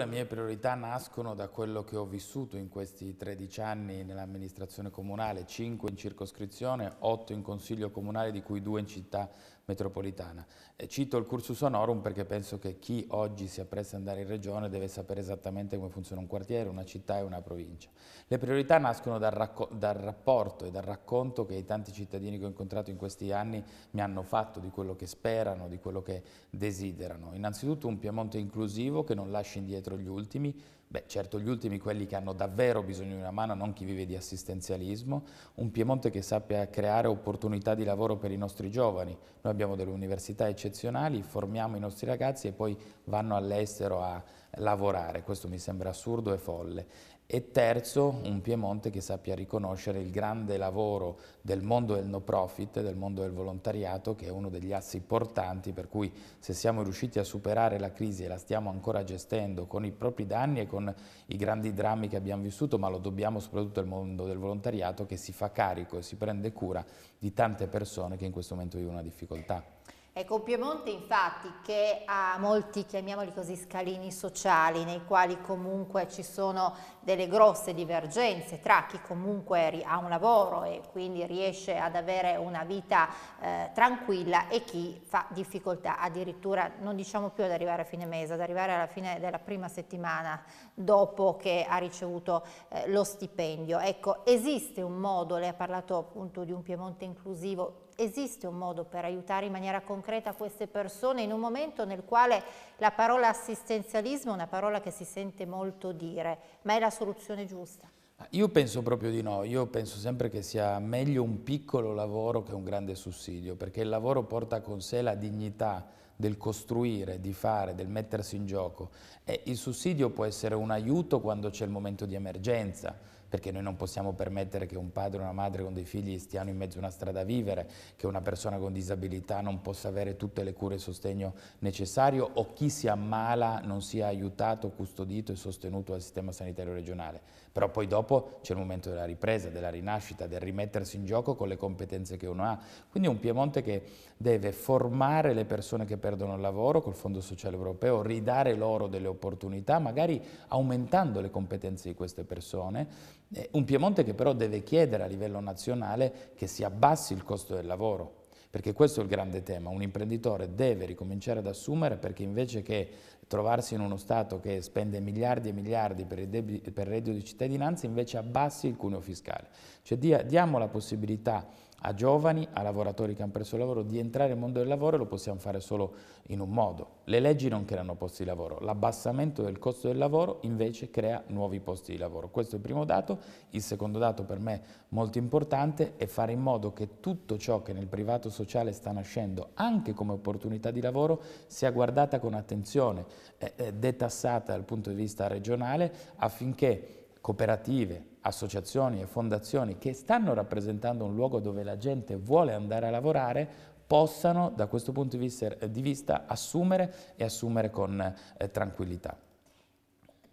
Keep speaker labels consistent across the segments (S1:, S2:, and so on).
S1: Le mie priorità nascono da quello che ho vissuto in questi 13 anni nell'amministrazione comunale, 5 in circoscrizione, 8 in consiglio comunale di cui 2 in città metropolitana. E eh, cito il cursus honorum perché penso che chi oggi si appresta ad andare in regione deve sapere esattamente come funziona un quartiere, una città e una provincia. Le priorità nascono dal, dal rapporto e dal racconto che i tanti cittadini che ho incontrato in questi anni mi hanno fatto di quello che sperano, di quello che desiderano. Innanzitutto un Piemonte inclusivo che non lascia indietro gli ultimi, Beh, certo gli ultimi, quelli che hanno davvero bisogno di una mano, non chi vive di assistenzialismo, un Piemonte che sappia creare opportunità di lavoro per i nostri giovani. Noi abbiamo delle università eccezionali, formiamo i nostri ragazzi e poi vanno all'estero a lavorare, questo mi sembra assurdo e folle e terzo un Piemonte che sappia riconoscere il grande lavoro del mondo del no profit, del mondo del volontariato che è uno degli assi portanti per cui se siamo riusciti a superare la crisi e la stiamo ancora gestendo con i propri danni e con i grandi drammi che abbiamo vissuto ma lo dobbiamo soprattutto al mondo del volontariato che si fa carico e si prende cura di tante persone che in questo momento vivono una difficoltà.
S2: Ecco, Piemonte infatti che ha molti, chiamiamoli così, scalini sociali nei quali comunque ci sono delle grosse divergenze tra chi comunque ha un lavoro e quindi riesce ad avere una vita eh, tranquilla e chi fa difficoltà addirittura, non diciamo più ad arrivare a fine mese, ad arrivare alla fine della prima settimana dopo che ha ricevuto eh, lo stipendio. Ecco, esiste un modo, lei ha parlato appunto di un Piemonte inclusivo, esiste un modo per aiutare in maniera concreta queste persone in un momento nel quale la parola assistenzialismo è una parola che si sente molto dire, ma è la soluzione giusta?
S1: Ah, io penso proprio di no, io penso sempre che sia meglio un piccolo lavoro che un grande sussidio, perché il lavoro porta con sé la dignità del costruire, di fare, del mettersi in gioco e il sussidio può essere un aiuto quando c'è il momento di emergenza, perché noi non possiamo permettere che un padre o una madre con dei figli stiano in mezzo a una strada a vivere, che una persona con disabilità non possa avere tutte le cure e il sostegno necessario o chi si ammala non sia aiutato, custodito e sostenuto dal sistema sanitario regionale. Però poi dopo c'è il momento della ripresa, della rinascita, del rimettersi in gioco con le competenze che uno ha. Quindi è un Piemonte che deve formare le persone che perdono il lavoro col Fondo Sociale Europeo, ridare loro delle opportunità, magari aumentando le competenze di queste persone un Piemonte che però deve chiedere a livello nazionale che si abbassi il costo del lavoro, perché questo è il grande tema, un imprenditore deve ricominciare ad assumere perché invece che trovarsi in uno Stato che spende miliardi e miliardi per il, per il reddito di cittadinanza, invece abbassi il cuneo fiscale. Cioè dia diamo la possibilità a giovani, a lavoratori che hanno perso il lavoro, di entrare nel mondo del lavoro lo possiamo fare solo in un modo. Le leggi non creano posti di lavoro, l'abbassamento del costo del lavoro invece crea nuovi posti di lavoro. Questo è il primo dato. Il secondo dato per me molto importante è fare in modo che tutto ciò che nel privato sociale sta nascendo, anche come opportunità di lavoro, sia guardata con attenzione, eh, eh detassata dal punto di vista regionale affinché cooperative, associazioni e fondazioni che stanno rappresentando un luogo dove la gente vuole andare a lavorare possano da questo punto di vista, eh, di vista assumere e assumere con eh, tranquillità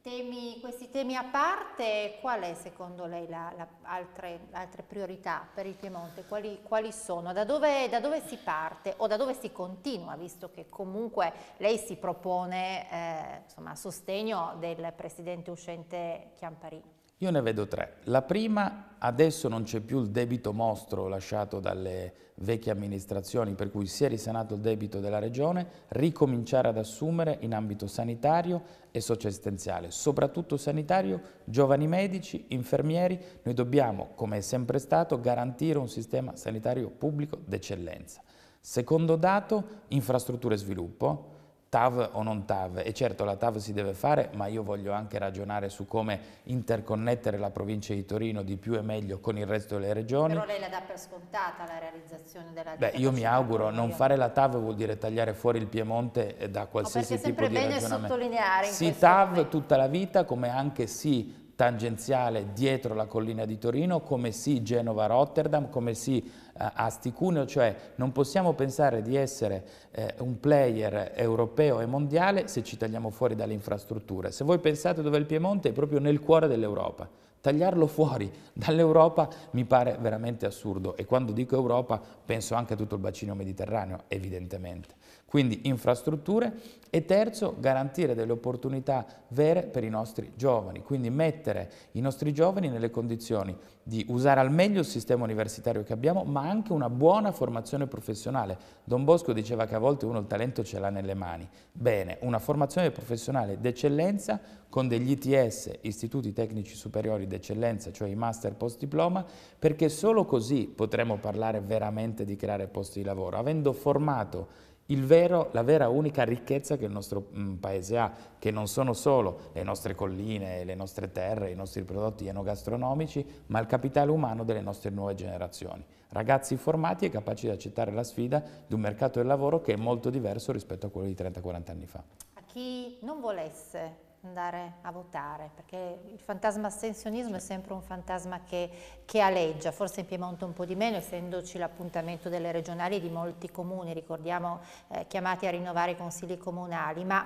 S2: temi, questi temi a parte, qual è secondo lei la, la altre, altre, priorità per il Piemonte? Quali, quali sono? Da dove, da dove, si parte o da dove si continua, visto che comunque lei si propone eh, insomma, a sostegno del presidente uscente Chiamparino?
S1: Io ne vedo tre. La prima, adesso non c'è più il debito mostro lasciato dalle vecchie amministrazioni, per cui si è risanato il debito della Regione, ricominciare ad assumere in ambito sanitario e socioassistenziale, soprattutto sanitario, giovani medici, infermieri, noi dobbiamo, come è sempre stato, garantire un sistema sanitario pubblico d'eccellenza. Secondo dato, infrastrutture e sviluppo, TAV o non TAV e certo la TAV si deve fare ma io voglio anche ragionare su come interconnettere la provincia di Torino di più e meglio con il resto delle regioni però lei
S2: la dà per scontata la realizzazione della TAV beh io mi auguro non fare la TAV
S1: vuol dire tagliare fuori il Piemonte eh, da qualsiasi tipo di ragionamento perché è sempre bene sottolineare in sì TAV momento. tutta la vita come anche sì tangenziale dietro la collina di Torino, come sì Genova-Rotterdam, come sì eh, Asticuneo, cioè non possiamo pensare di essere eh, un player europeo e mondiale se ci tagliamo fuori dalle infrastrutture. Se voi pensate dove è il Piemonte è proprio nel cuore dell'Europa. Tagliarlo fuori dall'Europa mi pare veramente assurdo e quando dico Europa penso anche a tutto il bacino mediterraneo, evidentemente. Quindi infrastrutture e terzo garantire delle opportunità vere per i nostri giovani, quindi mettere i nostri giovani nelle condizioni di usare al meglio il sistema universitario che abbiamo, ma anche una buona formazione professionale. Don Bosco diceva che a volte uno il talento ce l'ha nelle mani. Bene, una formazione professionale d'eccellenza con degli ITS, istituti tecnici superiori d'eccellenza, d'eccellenza, cioè i master post diploma, perché solo così potremo parlare veramente di creare posti di lavoro, avendo formato Vero, la vera unica ricchezza che il nostro mh, mm, paese ha, che non sono solo le nostre colline, le nostre terre, i nostri prodotti enogastronomici, ma il capitale umano delle nostre nuove generazioni. Ragazzi formati e capaci di accettare la sfida di un mercato del lavoro che è molto diverso rispetto a quello di 30-40 anni fa.
S2: A chi non volesse andare a votare, perché il fantasma astensionismo è sempre un fantasma che, che aleggia, forse in Piemonte un po' di meno, essendoci l'appuntamento delle regionali di molti comuni, ricordiamo eh, chiamati a rinnovare i consigli comunali, ma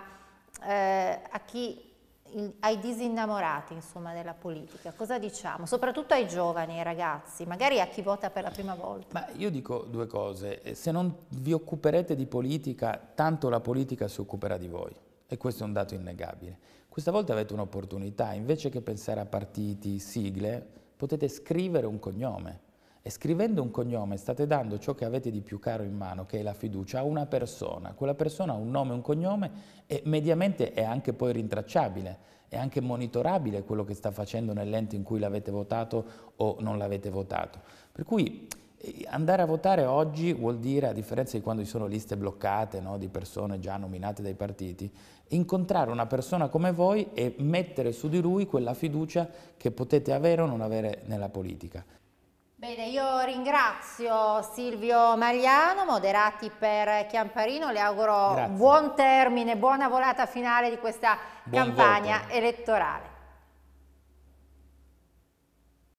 S2: eh, a chi ai disinnamorati insomma, della politica, cosa diciamo? Soprattutto ai giovani, ai ragazzi, magari a chi vota per la prima volta.
S1: Ma io dico due cose, se non vi occuperete di politica, tanto la politica si occuperà di voi e questo è un dato innegabile. Questa volta avete un'opportunità, invece che pensare a partiti, sigle, potete scrivere un cognome. E scrivendo un cognome state dando ciò che avete di più caro in mano, che è la fiducia, a una persona. Quella persona ha un nome, e un cognome e mediamente è anche poi rintracciabile, è anche monitorabile quello che sta facendo nell'ente in cui l'avete votato o non l'avete votato. Per cui Andare a votare oggi vuol dire, a differenza di quando ci sono liste bloccate no, di persone già nominate dai partiti, incontrare una persona come voi e mettere su di lui quella fiducia che potete avere o non avere nella politica.
S2: Bene, io ringrazio Silvio Mariano, moderati per Chiamparino, le auguro Grazie. buon termine, buona volata finale di questa buon campagna voto. elettorale.